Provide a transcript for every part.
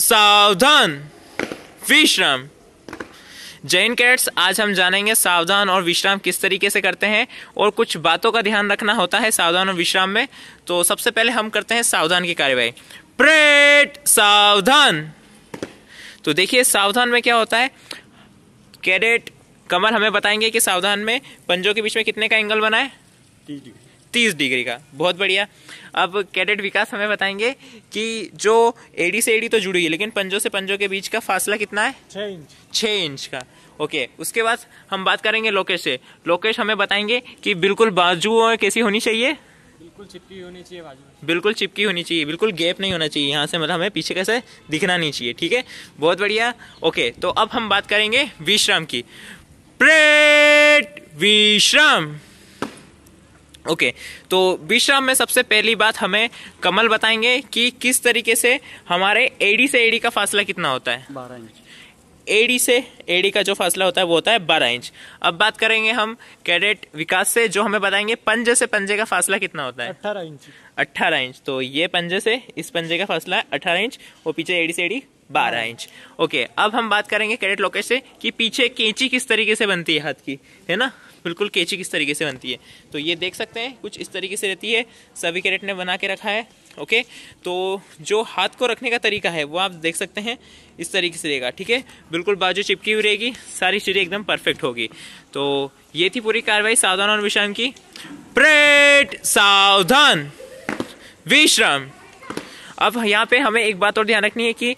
सावधान विश्राम जैन कैट्स आज हम जानेंगे सावधान और विश्राम किस तरीके से करते हैं और कुछ बातों का ध्यान रखना होता है सावधान और विश्राम में तो सबसे पहले हम करते हैं सावधान की कार्यवाही प्रेट सावधान तो देखिए सावधान में क्या होता है कैडेट कमर हमें बताएंगे कि सावधान में पंजों के बीच में कितने का एंगल बना है तीस डिग्री का बहुत बढ़िया अब कैडेट विकास हमें बताएंगे कि जो एडी से एडी तो जुड़ी है लेकिन पंजों से पंजों के बीच का फासला कितना है छः इंच छः इंच का ओके उसके बाद हम बात करेंगे लोकेश से लोकेश हमें बताएंगे कि बिल्कुल बाजू कैसी होनी चाहिए बिल्कुल चिपकी होनी चाहिए बाजू बिल्कुल चिपकी होनी चाहिए बिल्कुल गैप नहीं होना चाहिए यहाँ से मतलब हमें पीछे कैसे दिखना नहीं चाहिए ठीक है बहुत बढ़िया ओके तो अब हम बात करेंगे विश्राम की प्रेट विश्राम ओके okay, तो विश्राम में सबसे पहली बात हमें कमल बताएंगे कि किस तरीके से हमारे एडी से एडी का फासला कितना होता है बारह इंच एडी से एडी का जो फासला होता है वो होता है बारह इंच अब बात करेंगे हम कैडेट विकास से जो हमें बताएंगे पंजे से पंजे का फासला कितना होता है अट्ठारह इंच अट्ठारह इंच तो ये पंजे से इस पंजे का फासला है अट्ठारह इंच और पीछे एडी से एडी बारह इंच ओके अब हम बात करेंगे कैडेट लोकेश से कि पीछे कैंची किस तरीके से बनती है हाथ की है ना बिल्कुल कैंची किस तरीके से बनती है तो ये देख सकते हैं कुछ इस तरीके से रहती है सभी कैरेट ने बना के रखा है ओके तो जो हाथ को रखने का तरीका है वो आप देख सकते हैं इस तरीके से रहेगा ठीक है बिल्कुल बाजू चिपकी हुई रहेगी सारी चीज़ें एकदम परफेक्ट होगी तो ये थी पूरी कार्रवाई सावधान और विश्राम की प्रेट सावधान विश्राम अब यहाँ पे हमें एक बात और ध्यान रखनी है कि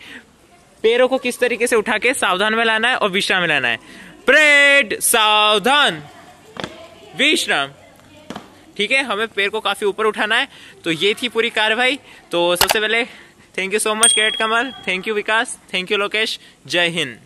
पैरों को किस तरीके से उठा के सावधान में लाना है और विश्राम में लाना है प्रेड सावधान विश्राम ठीक है हमें पैर को काफी ऊपर उठाना है तो ये थी पूरी कार्रवाई तो सबसे पहले थैंक यू सो मच कैट Kamal thank you Vikas thank you Lokesh जय हिंद